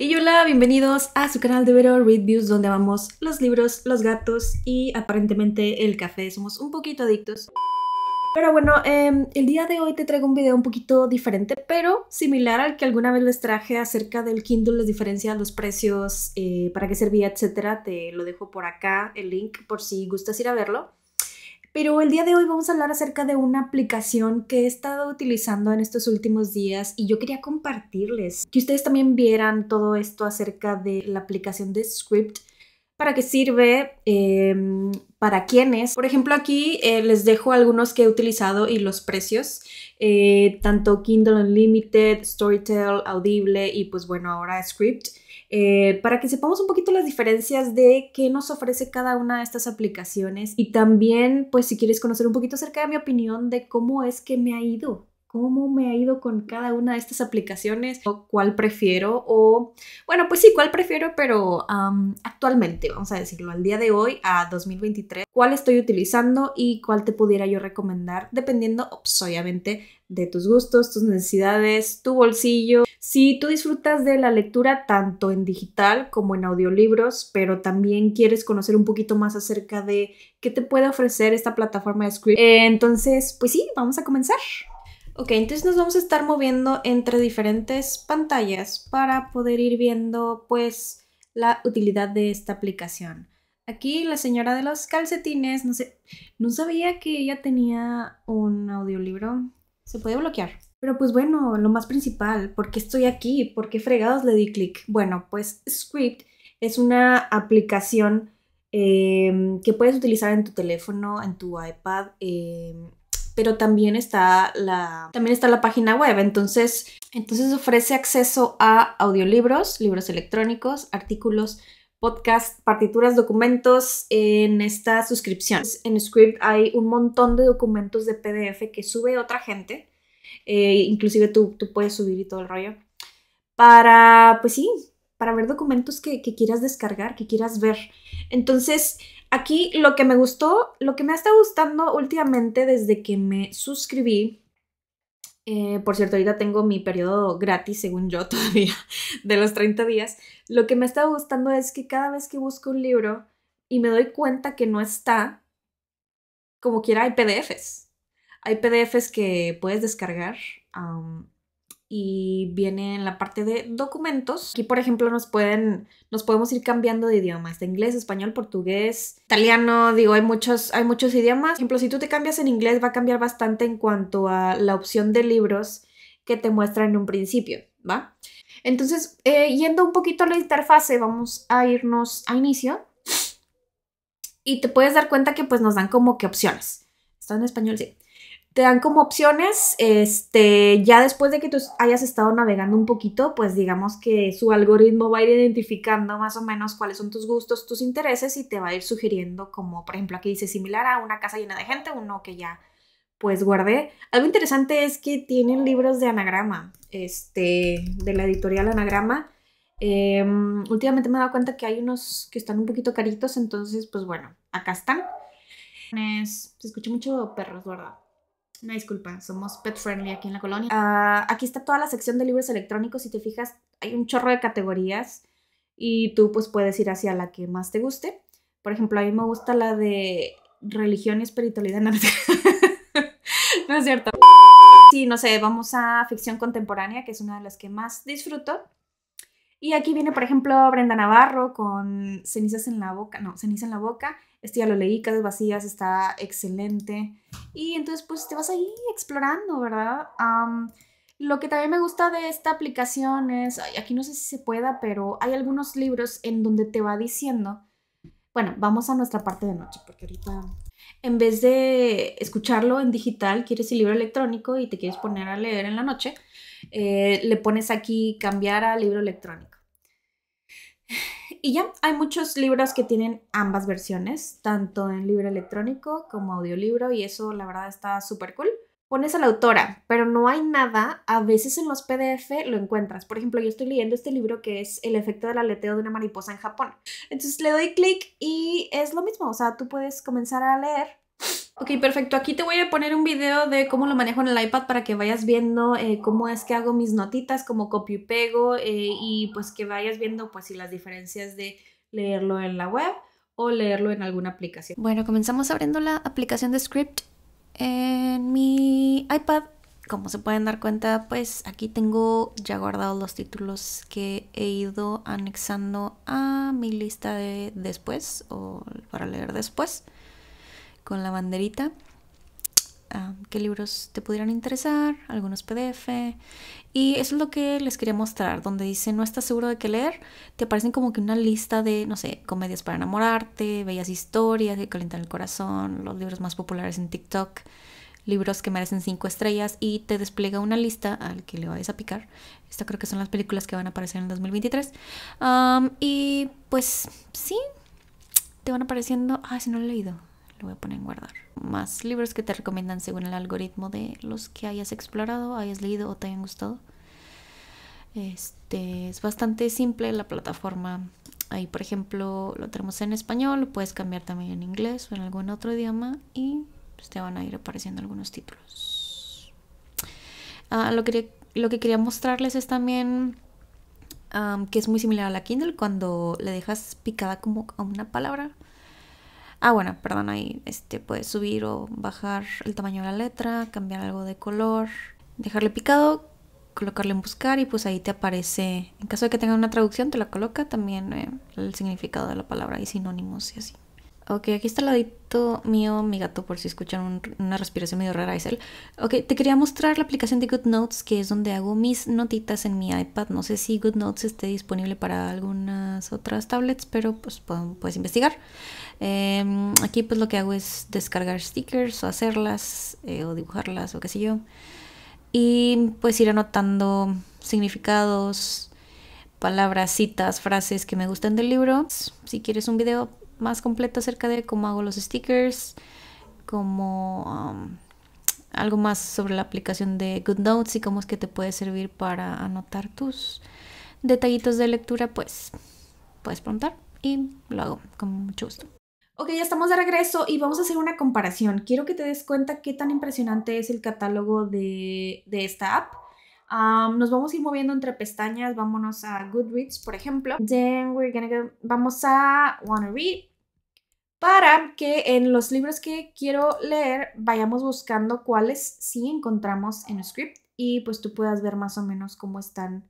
Y hola, bienvenidos a su canal de Vero Reviews, donde amamos los libros, los gatos y aparentemente el café. Somos un poquito adictos. Pero bueno, em, el día de hoy te traigo un video un poquito diferente, pero similar al que alguna vez les traje acerca del Kindle, las diferencias, los precios, eh, para qué servía, etcétera. Te lo dejo por acá, el link, por si gustas ir a verlo. Pero el día de hoy vamos a hablar acerca de una aplicación que he estado utilizando en estos últimos días y yo quería compartirles que ustedes también vieran todo esto acerca de la aplicación de Script para qué sirve, em, para quiénes. Por ejemplo, aquí eh, les dejo algunos que he utilizado y los precios, eh, tanto Kindle Unlimited, Storytel, Audible y pues bueno, ahora Script. Eh, para que sepamos un poquito las diferencias de qué nos ofrece cada una de estas aplicaciones y también, pues si quieres conocer un poquito acerca de mi opinión de cómo es que me ha ido cómo me ha ido con cada una de estas aplicaciones, o cuál prefiero, o bueno, pues sí, cuál prefiero, pero actualmente, vamos a decirlo, al día de hoy, a 2023, cuál estoy utilizando y cuál te pudiera yo recomendar, dependiendo, obviamente, de tus gustos, tus necesidades, tu bolsillo. Si tú disfrutas de la lectura tanto en digital como en audiolibros, pero también quieres conocer un poquito más acerca de qué te puede ofrecer esta plataforma de Script, entonces, pues sí, vamos a comenzar. Ok, entonces nos vamos a estar moviendo entre diferentes pantallas para poder ir viendo pues la utilidad de esta aplicación. Aquí la señora de los calcetines, no sé, no sabía que ella tenía un audiolibro. Se puede bloquear. Pero pues bueno, lo más principal, ¿por qué estoy aquí? ¿Por qué fregados le di clic? Bueno, pues Script es una aplicación eh, que puedes utilizar en tu teléfono, en tu iPad, em, pero también está la, también está la página web. Entonces, entonces ofrece acceso a audiolibros, libros electrónicos, artículos, podcasts, partituras, documentos en esta suscripción. En Script hay un montón de documentos de PDF que sube otra gente, eh, inclusive tú, tú puedes subir y todo el rollo, para, pues sí, para ver documentos que, quieras descargar, que quieras ver. Entonces, aquí lo que me gustó, lo que me ha estado gustando últimamente desde que me suscribí, eh, por cierto, ahorita tengo mi periodo gratis, según yo todavía, de los 30 días, lo que me ha estado gustando es que cada vez que busco un libro y me doy cuenta que no está, como quiera, hay PDFs. Hay PDFs que puedes descargar y viene en la parte de documentos. Aquí, por ejemplo, nos pueden, nos podemos ir cambiando de idiomas de inglés, español, portugués, italiano, digo, hay muchos, hay muchos idiomas. Por ejemplo, si tú te cambias en inglés, va a cambiar bastante en cuanto a la opción de libros que te muestra en un principio, ¿va? Entonces, eh, yendo un poquito a la interfase, vamos a irnos a inicio. Y te puedes dar cuenta que pues nos dan como que opciones. Está en español, sí te dan como opciones, este, ya después de que tú hayas estado navegando un poquito, pues digamos que su algoritmo va a ir identificando más o menos cuáles son tus gustos, tus intereses y te va a ir sugiriendo como, por ejemplo, aquí dice similar a una casa llena de gente, uno que ya pues guardé. Algo interesante es que tienen libros de anagrama, este, de la editorial anagrama. Em, últimamente me he dado cuenta que hay unos que están un poquito caritos, entonces pues bueno, acá están. se escucha mucho perros, ¿verdad? Una disculpa, somos pet friendly aquí en la colonia. Ah, aquí está toda la sección de libros electrónicos. Si te fijas, hay un chorro de categorías y tú pues puedes ir hacia la que más te guste. Por ejemplo, a mí me gusta la de religión y espiritualidad. No, es cierto. Sí, no sé, vamos a ficción contemporánea, que es una de las que más disfruto. Y aquí viene, por ejemplo, Brenda Navarro con Cenizas en la boca. No, Ceniza en la boca. Este ya lo leí, cada vacías, está excelente. Y entonces pues te vas ahí explorando, ¿verdad? lo que también me gusta de esta aplicación es, aquí no sé si se pueda, pero hay algunos libros en donde te va diciendo, bueno, vamos a nuestra parte de noche, porque ahorita en vez de escucharlo en digital, quieres el libro electrónico y te quieres poner a leer en la noche, eh, le pones aquí cambiar a libro electrónico. Y ya hay muchos libros que tienen ambas versiones, tanto en libro electrónico como audiolibro, y eso la verdad está súper cool. Pones a la autora, pero no hay nada. A veces en los PDF lo encuentras. Por ejemplo, yo estoy leyendo este libro que es El efecto del aleteo de una mariposa en Japón. Entonces le doy clic y es lo mismo. O sea, tú puedes comenzar a leer Ok, perfecto. Aquí te voy a poner un video de cómo lo manejo en el iPad para que vayas viendo eh, cómo es que hago mis notitas, cómo copio y pego eh, y pues que vayas viendo pues si las diferencias de leerlo en la web o leerlo en alguna aplicación. Bueno, comenzamos abriendo la aplicación de Script en mi iPad. Como se pueden dar cuenta, pues aquí tengo ya guardados los títulos que he ido anexando a mi lista de después o para leer después con la banderita ah, qué libros te pudieran interesar, algunos PDF. Y eso es lo que les quería mostrar, donde dice no estás seguro de qué leer, te aparecen como que una lista de, no sé, comedias para enamorarte, bellas historias que calientan el corazón, los libros más populares en TikTok libros que merecen cinco estrellas y te despliega una lista al que le vayas a picar. Esta creo que son las películas que van a aparecer en el 2023. y pues sí, te van apareciendo... Ah, si no lo he leído le voy a poner en guardar. Más libros que te recomiendan según el algoritmo de los que hayas explorado, hayas leído o te hayan gustado. Este es bastante simple la plataforma. Ahí, por ejemplo, lo tenemos en español, puedes cambiar también en inglés o en algún otro idioma y pues, te van a ir apareciendo algunos títulos. Ah, lo, que, lo que quería mostrarles es también que es muy similar a la Kindle cuando le dejas picada como a una palabra Ah, bueno, perdón, ahí este, puedes subir o bajar el tamaño de la letra, cambiar algo de color, dejarle picado, colocarle en buscar y pues ahí te aparece, en caso de que tenga una traducción, te la coloca también eh, el significado de la palabra y sinónimos y así. Ok, aquí está el ladito mío, mi gato, por si escuchan una respiración medio rara, es él. Ok, te quería mostrar la aplicación de GoodNotes, que es donde hago mis notitas en mi iPad. No sé si GoodNotes esté disponible para algunas otras tablets, pero pues puedes investigar. Em, aquí pues lo que hago es descargar stickers o hacerlas eh, o dibujarlas o qué sé yo. Y pues ir anotando significados, palabras, citas, frases que me gusten del libro. Si quieres un video más completo acerca de cómo hago los stickers, como um, algo más sobre la aplicación de GoodNotes y cómo es que te puede servir para anotar tus detallitos de lectura, pues puedes preguntar y lo hago con mucho gusto. Ok, ya estamos de regreso y vamos a hacer una comparación. Quiero que te des cuenta qué tan impresionante es el catálogo de, esta app. nos vamos a ir moviendo entre pestañas. Vámonos a Goodreads, por ejemplo. Then we're gonna vamos a Wanna Read para que en los libros que quiero leer vayamos buscando cuáles sí encontramos en Script y pues tú puedas ver más o menos cómo están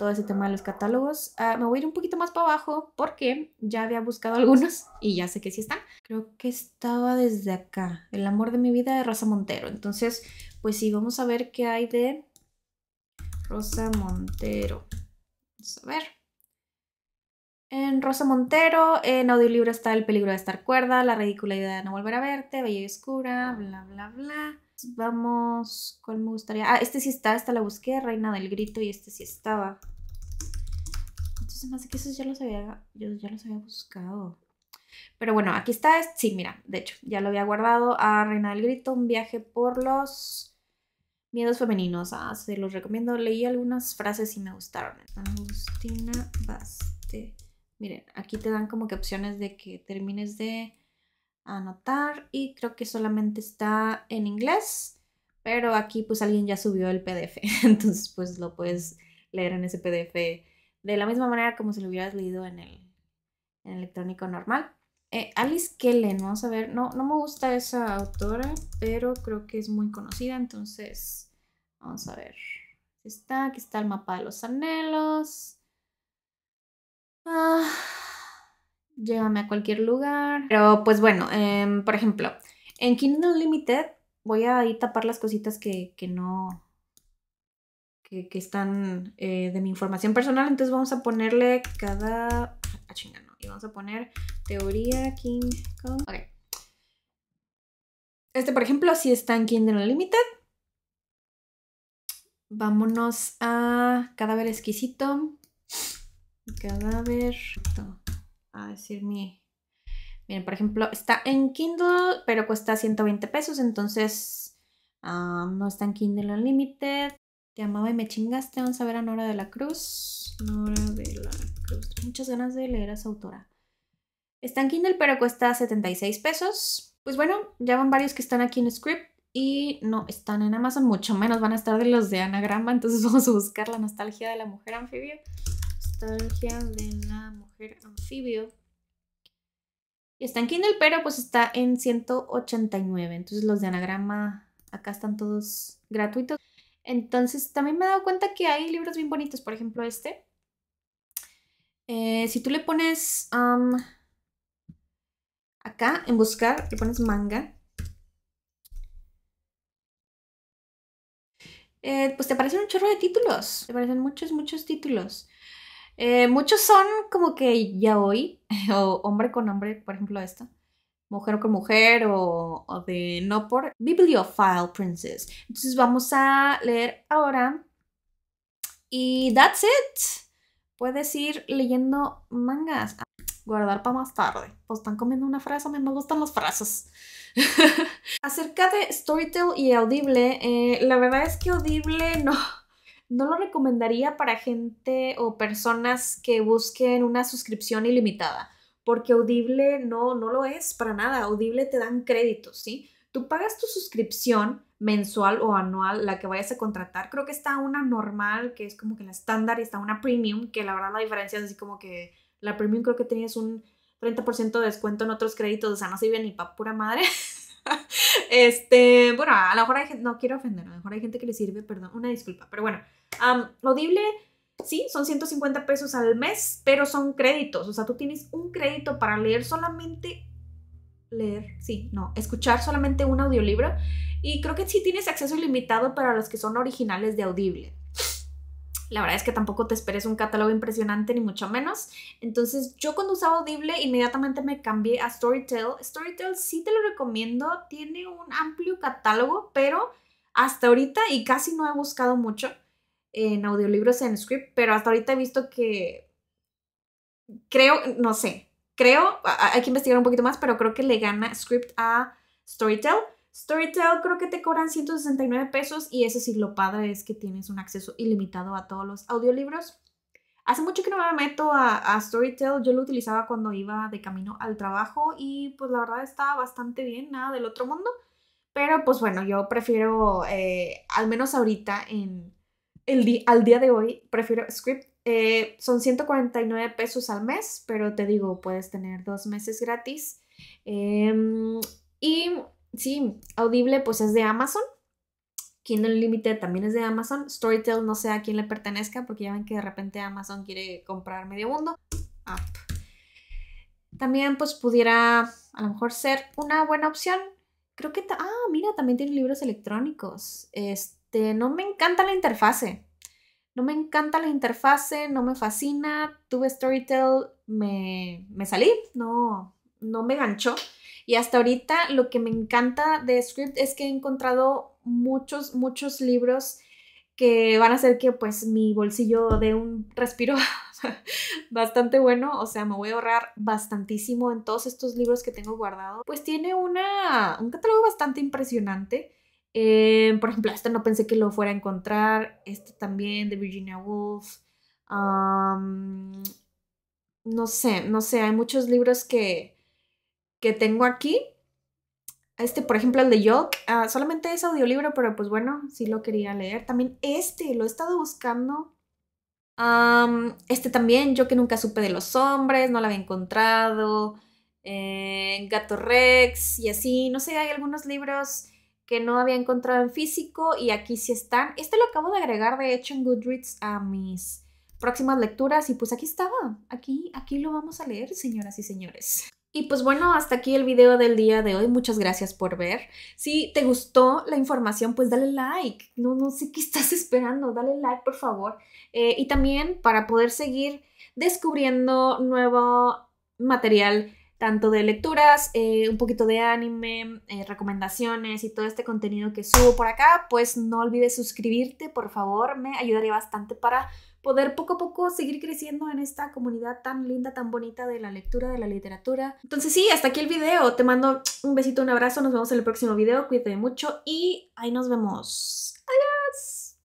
todo ese tema de los catálogos. Ah, me voy a ir un poquito más para abajo porque ya había buscado algunos y ya sé que sí están. Creo que estaba desde acá, El amor de mi vida de Rosa Montero. Entonces, pues sí, vamos a ver qué hay de Rosa Montero. Vamos a ver. En Rosa Montero, en audiolibro está El peligro de estar cuerda, La ridícula idea de no volver a verte, Bella y oscura, bla, bla, bla. Vamos, ¿cuál me gustaría? Ah, este sí está, esta la busqué, Reina del Grito, y este sí estaba. Entonces, hace que esos ya los había, yo ya los había buscado. Pero bueno, aquí está, sí, mira, de hecho, ya lo había guardado a Reina del Grito, un viaje por los miedos femeninos. Ah, se los recomiendo, leí algunas frases y me gustaron. Agustina Baste. Miren, aquí te dan como que opciones de que termines de anotar y creo que solamente está en inglés, pero aquí pues alguien ya subió el PDF, entonces pues lo puedes leer en ese PDF de la misma manera como si lo hubieras leído en el, en electrónico normal. Eh, Alice Kellen, vamos a ver, no, no me gusta esa autora, pero creo que es muy conocida, entonces vamos a ver. está, aquí está el mapa de los anhelos. Ah llévame a cualquier lugar. Pero pues bueno, em, por ejemplo, en Kindle Unlimited voy a ahí tapar las cositas que, no... Que, están eh, de mi información personal. Entonces vamos a ponerle cada... Ah, chinga, no. Y vamos a poner teoría King Kong. Ok. Este, por ejemplo, si está en Kindle Unlimited. Vámonos a Cadáver Exquisito. Cadáver a decir mi... Miren, por ejemplo, está en Kindle, pero cuesta 120 pesos, entonces ah, no está en Kindle Unlimited. Te amaba y me chingaste. Vamos a ver a Nora de la Cruz. Nora de la Cruz. Muchas ganas de leer a esa autora. Está en Kindle, pero cuesta 76 pesos. Pues bueno, ya van varios que están aquí en Script y no están en Amazon, mucho menos van a estar de los de Anagrama. Entonces vamos a buscar la nostalgia de la mujer anfibia nostalgia de la mujer anfibio. Y está en Kindle, pero pues está en 189. Entonces los de anagrama acá están todos gratuitos. Entonces también me he dado cuenta que hay libros bien bonitos, por ejemplo este. Eh, si tú le pones um, acá en buscar, le pones manga. Eh, pues te aparecen un chorro de títulos. Te aparecen muchos, muchos títulos. Eh, muchos son como que ya hoy, o hombre con hombre, por ejemplo, esta. Mujer con mujer o, de no por Bibliophile Princess. Entonces vamos a leer ahora. Y that's it. Puedes ir leyendo mangas. Ah, guardar para más tarde. Pues están comiendo una frase, a mí me gustan las frases. Acerca de Storytel y Audible, eh, la verdad es que Audible no no lo recomendaría para gente o personas que busquen una suscripción ilimitada, porque Audible no, no lo es para nada. Audible te dan créditos, ¿sí? Tú pagas tu suscripción mensual o anual, la que vayas a contratar. Creo que está una normal, que es como que la estándar, y está una premium, que la verdad la diferencia es así como que la premium creo que tenías un 30% de descuento en otros créditos, o sea, no sirve ni para pura madre. este, bueno, a lo mejor hay gente, no quiero ofender, a lo mejor hay gente que le sirve, perdón, una disculpa, pero bueno, Audible, sí, son 150 pesos al mes, pero son créditos. O sea, tú tienes un crédito para leer solamente leer, sí, no, escuchar solamente un audiolibro. Y creo que sí tienes acceso ilimitado para los que son originales de Audible. La verdad es que tampoco te esperes un catálogo impresionante, ni mucho menos. Entonces, yo cuando usaba Audible, inmediatamente me cambié a Storytel. Storytel sí te lo recomiendo, tiene un amplio catálogo, pero hasta ahorita, y casi no he buscado mucho, en audiolibros en script, pero hasta ahorita he visto que creo, no sé, creo, hay que investigar un poquito más, pero creo que le gana script a Storytel. Storytel creo que te cobran 169 pesos y eso sí, lo padre es que tienes un acceso ilimitado a todos los audiolibros. Hace mucho que no me meto a, a Storytel, yo lo utilizaba cuando iba de camino al trabajo y pues la verdad estaba bastante bien, nada del otro mundo. Pero pues bueno, yo prefiero eh, al menos ahorita en, al día de hoy prefiero Script. Eh, son 149 pesos al mes, pero te digo, puedes tener dos meses gratis. Em, y sí, Audible pues es de Amazon. Kindle Limited también es de Amazon. Storytel no sé a quién le pertenezca porque ya ven que de repente Amazon quiere comprar medio mundo. También pues pudiera a lo mejor ser una buena opción. Creo que... Ah, mira, también tiene libros electrónicos. Este, este, no me encanta la interfase. No me encanta la interfase, no me fascina. Tuve Storytel, me, salí, no, me ganchó. Y hasta ahorita lo que me encanta de Script es que he encontrado muchos, muchos libros que van a hacer que pues mi bolsillo dé un respiro bastante bueno, o sea, me voy a ahorrar bastantísimo en todos estos libros que tengo guardado. Pues tiene una, un catálogo bastante impresionante eh, por ejemplo, este no pensé que lo fuera a encontrar. Este también, de Virginia Woolf. no sé, no sé. Hay muchos libros que, que tengo aquí. Este, por ejemplo, el de Yoke ah, solamente es audiolibro, pero pues bueno, sí lo quería leer. También este, lo he estado buscando. este también, yo que nunca supe de los hombres, no lo había encontrado. Eh, Gato Rex y así, no sé, hay algunos libros que no había encontrado en físico y aquí sí están. Este lo acabo de agregar, de hecho, en Goodreads a mis próximas lecturas y pues aquí estaba, aquí, aquí lo vamos a leer, señoras y señores. Y pues bueno, hasta aquí el video del día de hoy. Muchas gracias por ver. Si te gustó la información, pues dale like. No, no sé qué estás esperando. Dale like, por favor. Eh, y también para poder seguir descubriendo nuevo material tanto de lecturas, eh, un poquito de anime, eh, recomendaciones y todo este contenido que subo por acá, pues no olvides suscribirte, por favor, me ayudaría bastante para poder poco a poco seguir creciendo en esta comunidad tan linda, tan bonita de la lectura, de la literatura. Entonces sí, hasta aquí el video, te mando un besito, un abrazo, nos vemos en el próximo video, cuídate mucho y ahí nos vemos. Adiós.